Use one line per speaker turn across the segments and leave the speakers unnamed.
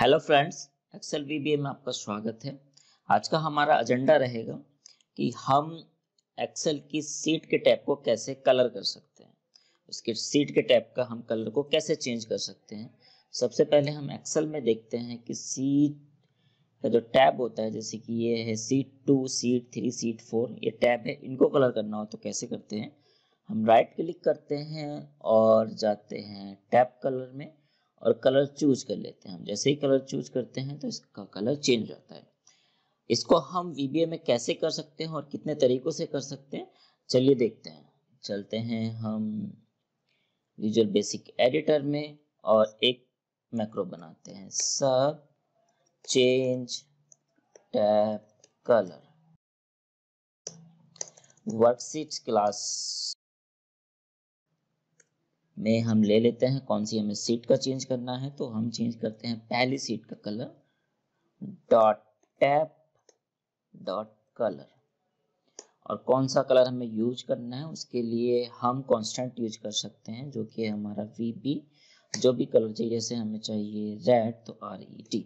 hello friends Excel VBA में आपका स्वागत है आज का हमारा एजेंडा रहेगा कि हम एक्सेल की सीट के टैब को कैसे कलर कर सकते हैं उसके सीट के टैप का हम कलर को कैसे चेंज कर सकते हैं सबसे पहले हम एक्सेल में देखते हैं कि सीट का जो टैब होता है जैसे कि ये है sheet two sheet three sheet four ये टैब है इनको कलर करना हो तो कैसे करते हैं हम राइट क्लिक करते हैं और जाते हैं टैप कलर में और कलर चूज कर लेते हैं जैसे ही कलर चूज करते हैं तो इसका कलर चेंज हो जाता है इसको हम वीबीए में कैसे कर सकते हैं और कितने तरीकों से कर सकते हैं चलिए देखते हैं चलते हैं हम विजुअल बेसिक एडिटर में और एक मैक्रो बनाते हैं सब change tab colour worksheet class में हम ले लेते हैं कौन सी हमें सीट का चेंज करना है तो हम चेंज करते हैं पहली सीट का colour dot tab dot colour और कौन सा कलर हमें यूज करना है उसके लिए हम कांस्टेंट यूज कर सकते हैं जो कि हमारा वी बी जो भी कलर चाहिए जैसे हमें चाहिए रेड तो R E T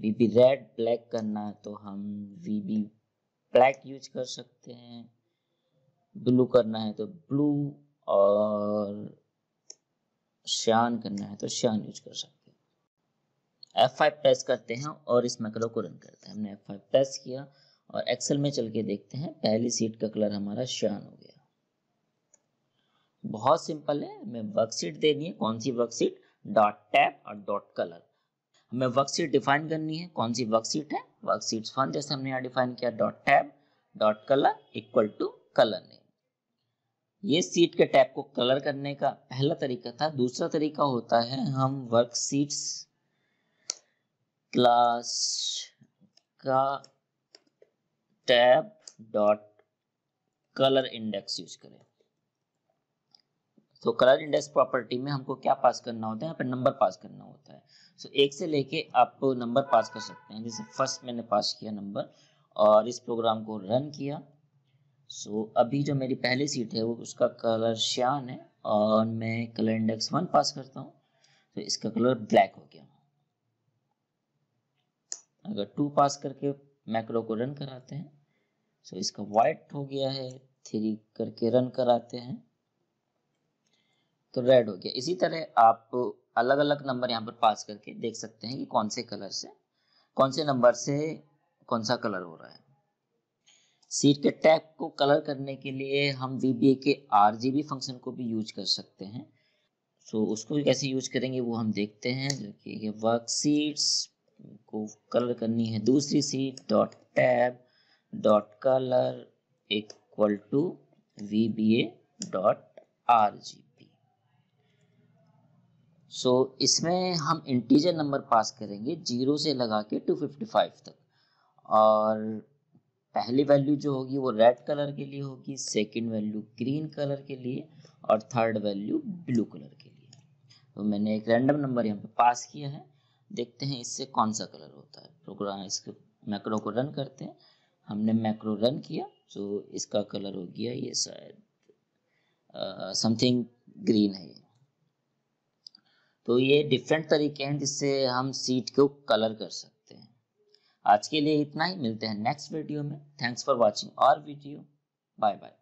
V B red black करना है तो हम वी बी ब्लैक यूज कर सकते हैं ब्लू करना है तो ब्लू और श्यान करना है तो श्यान यूज कर सकते हैं एफ फाइव प्रेस करते हैं और इस मैक्रो को रन करते हैं हमने एफ फाइव प्रेस किया और एक्सेल में चल के देखते हैं पहली सीट का कलर हमारा श्यान हो गया बहुत सिंपल है हमें वर्कशीट देनी है कौन सी वर्कशीट डॉट टैप और डॉट कलर हमें वर्कशीट डिफाइन करनी है कौन सी वर्कशीट है वर्कशीट फन जैसे हमने यहाँ डिफाइन किया dot tab dot colour equal to colour name ये सीट के टैप को कलर करने का पहला तरीका था दूसरा तरीका होता है हम वर्कशीट्स क्लास का tab dot colour index use करें तो कलर इंडेक्स प्रॉपर्टी में हमको क्या पास करना होता है यहाँ पर नंबर पास करना होता है सो तो so, एक से लेके आप नंबर पास कर सकते हैं जैसे फर्स्ट मैंने पास किया नंबर और इस प्रोग्राम को रन किया सो so, अभी जो मेरी पहली सीट है वो उसका कलर श्यान है और मैं कलर इंडेक्स वन पास करता हूँ तो इसका कलर ब्लैक हो गया अगर टू पास करके मैक्रो को रन कराते हैं सो so, इसका वाइट हो गया है थ्री करके रन कराते हैं तो रेड हो गया इसी तरह आप अलग अलग नंबर यहाँ पर पास करके देख सकते हैं कि कौन से कलर से कौन से नंबर से कौन सा कलर हो रहा है सीट के टैग को कलर करने के लिए हम वी के आर फंक्शन को भी यूज कर सकते हैं सो so, उसको कैसे यूज करेंगे वो हम देखते हैं जो कि ये वर्क सीट्स को कलर करनी है दूसरी sheet dot tab dot colour equal to V B A dot R G B so इसमें हम इंटीजर नंबर पास करेंगे जीरो से लगा के टू फिफ्टी फाइव तक और पहली वैल्यू जो होगी वो रेड कलर के लिए होगी सेकंड वैल्यू ग्रीन कलर के लिए और थर्ड वैल्यू ब्लू कलर के लिए तो मैंने एक रैंडम नंबर यहाँ पे पास किया है देखते हैं इससे कौन सा कलर होता है प्रोग्राम इसके मैक्रो को रन करते हैं हमने मैक्रो रन किया तो इसका कलर हो गया ये शायद समथिंग ग्रीन है तो ये डिफरेंट तरीके हैं जिससे हम सीट को कलर कर सकते आज के लिए इतना ही मिलते हैं नेक्स्ट वीडियो में थैंक्स फॉर वॉचिंग और वीडियो बाय बाय